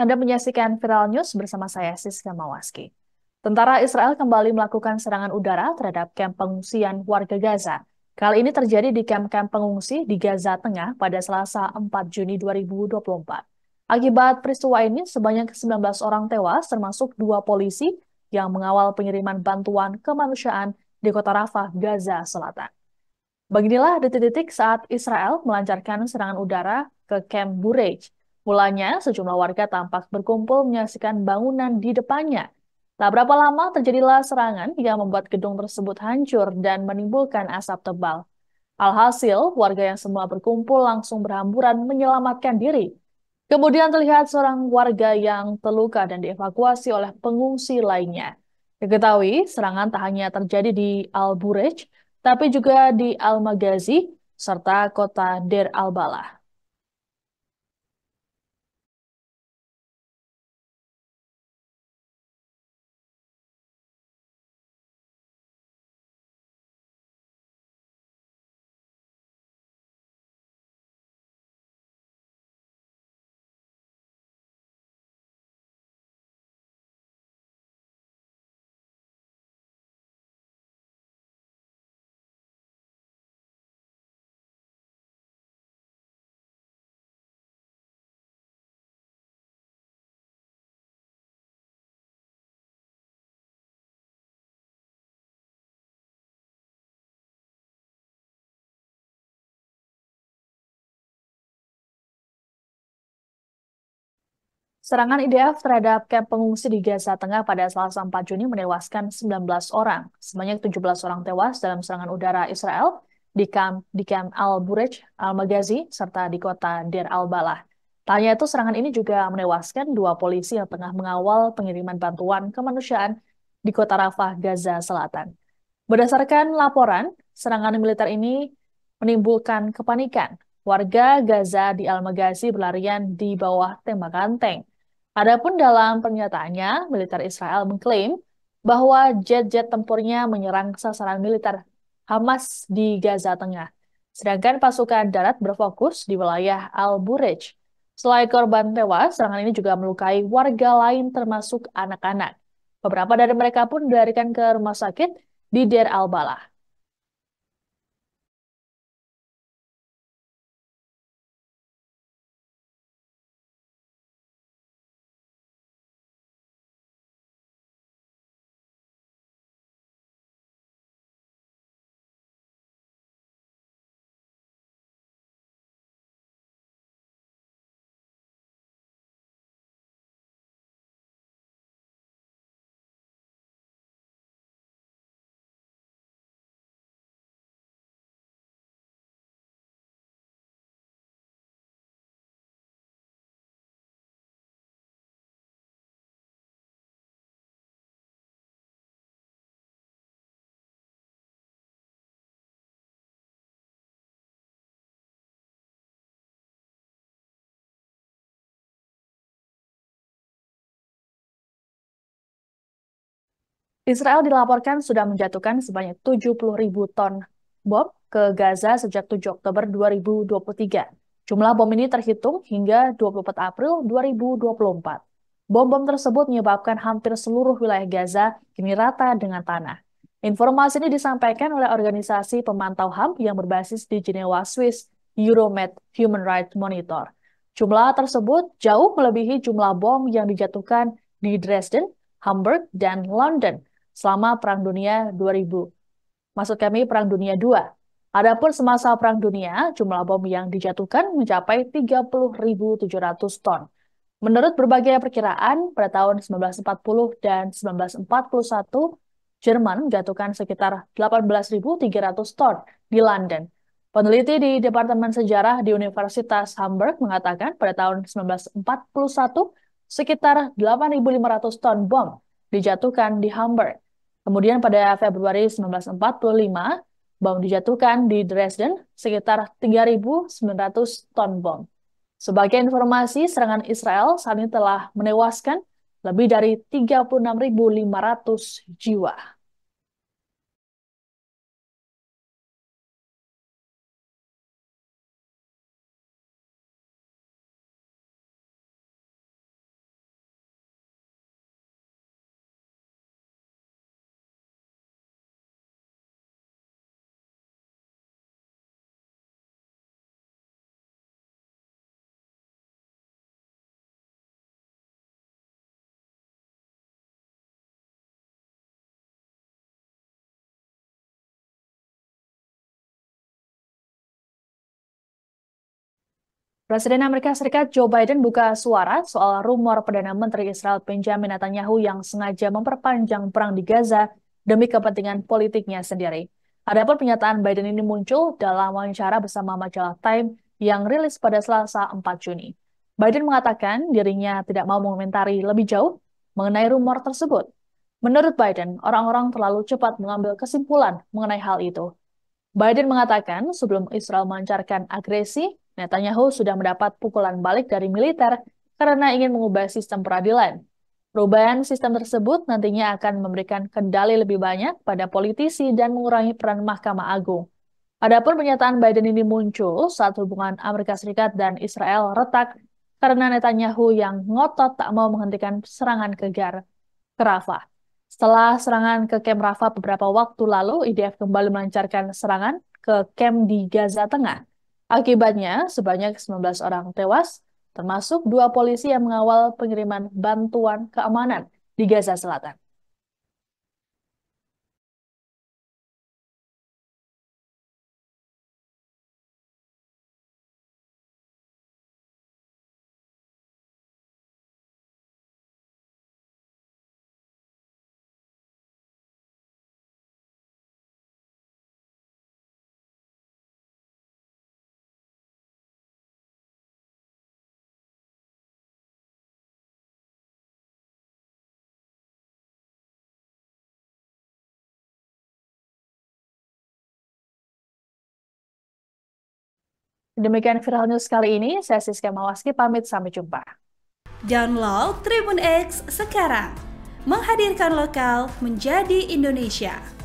Anda menyaksikan Viral News bersama saya, Siska Mawaski. Tentara Israel kembali melakukan serangan udara terhadap kamp pengungsian warga Gaza. Kali ini terjadi di kamp-kamp pengungsi di Gaza Tengah pada Selasa 4 Juni 2024. Akibat peristiwa ini, sebanyak 19 orang tewas termasuk dua polisi yang mengawal pengiriman bantuan kemanusiaan di kota Rafah, Gaza Selatan. Beginilah detik-detik saat Israel melancarkan serangan udara ke kamp Burej, Mulanya, sejumlah warga tampak berkumpul menyaksikan bangunan di depannya. Tak berapa lama terjadilah serangan yang membuat gedung tersebut hancur dan menimbulkan asap tebal. Alhasil, warga yang semua berkumpul langsung berhamburan menyelamatkan diri. Kemudian terlihat seorang warga yang terluka dan dievakuasi oleh pengungsi lainnya. Diketahui, serangan tak hanya terjadi di Al-Burej, tapi juga di Al-Magazi, serta kota Der Al-Balah. Serangan IDF terhadap kamp pengungsi di Gaza Tengah pada Selasa 4 Juni menewaskan 19 orang. Sebanyak 17 orang tewas dalam serangan udara Israel di kamp di kamp Al-Burej, Al-Magazi, serta di kota Deir al-Balah. Tanya itu, serangan ini juga menewaskan dua polisi yang tengah mengawal pengiriman bantuan kemanusiaan di kota Rafah, Gaza Selatan. Berdasarkan laporan, serangan militer ini menimbulkan kepanikan. Warga Gaza di Al-Magazi berlarian di bawah tembakan tank. Adapun dalam pernyataannya, militer Israel mengklaim bahwa jet-jet tempurnya menyerang sasaran militer Hamas di Gaza Tengah. Sedangkan pasukan darat berfokus di wilayah Al-Burej. Selain korban tewas, serangan ini juga melukai warga lain termasuk anak-anak. Beberapa dari mereka pun dilarikan ke rumah sakit di Deir al-Balah. Israel dilaporkan sudah menjatuhkan sebanyak 70 ribu ton bom ke Gaza sejak 7 Oktober 2023. Jumlah bom ini terhitung hingga 24 April 2024. Bom-bom tersebut menyebabkan hampir seluruh wilayah Gaza kini rata dengan tanah. Informasi ini disampaikan oleh organisasi pemantau HAM yang berbasis di Jenewa, Swiss, Euromed Human Rights Monitor. Jumlah tersebut jauh melebihi jumlah bom yang dijatuhkan di Dresden, Hamburg, dan London selama Perang Dunia 2000. Maksud kami Perang Dunia II. Adapun semasa Perang Dunia, jumlah bom yang dijatuhkan mencapai 30.700 ton. Menurut berbagai perkiraan, pada tahun 1940 dan 1941, Jerman menjatuhkan sekitar 18.300 ton di London. Peneliti di Departemen Sejarah di Universitas Hamburg mengatakan pada tahun 1941 sekitar 8.500 ton bom dijatuhkan di Hamburg. Kemudian pada Februari 1945, bom dijatuhkan di Dresden sekitar 3.900 ton bom. Sebagai informasi, serangan Israel saat ini telah menewaskan lebih dari 36.500 jiwa. Presiden Amerika Serikat Joe Biden buka suara soal rumor Perdana Menteri Israel Benjamin Netanyahu yang sengaja memperpanjang perang di Gaza demi kepentingan politiknya sendiri. Adapun pernyataan Biden ini muncul dalam wawancara bersama majalah Time yang rilis pada Selasa 4 Juni. Biden mengatakan dirinya tidak mau mengomentari lebih jauh mengenai rumor tersebut. Menurut Biden, orang-orang terlalu cepat mengambil kesimpulan mengenai hal itu. Biden mengatakan sebelum Israel melancarkan agresi, Netanyahu sudah mendapat pukulan balik dari militer karena ingin mengubah sistem peradilan. Perubahan sistem tersebut nantinya akan memberikan kendali lebih banyak pada politisi dan mengurangi peran Mahkamah Agung. Adapun pernyataan Biden ini muncul saat hubungan Amerika Serikat dan Israel retak karena Netanyahu yang ngotot tak mau menghentikan serangan kegar ke Rafah. Setelah serangan ke Kem Rafah beberapa waktu lalu, IDF kembali melancarkan serangan ke Kem di Gaza Tengah. Akibatnya, sebanyak 19 orang tewas, termasuk dua polisi yang mengawal pengiriman bantuan keamanan di Gaza Selatan. Demikian Viral News kali ini, saya Siska Mawaski pamit sampai jumpa. Download Tribun X sekarang, menghadirkan lokal menjadi Indonesia.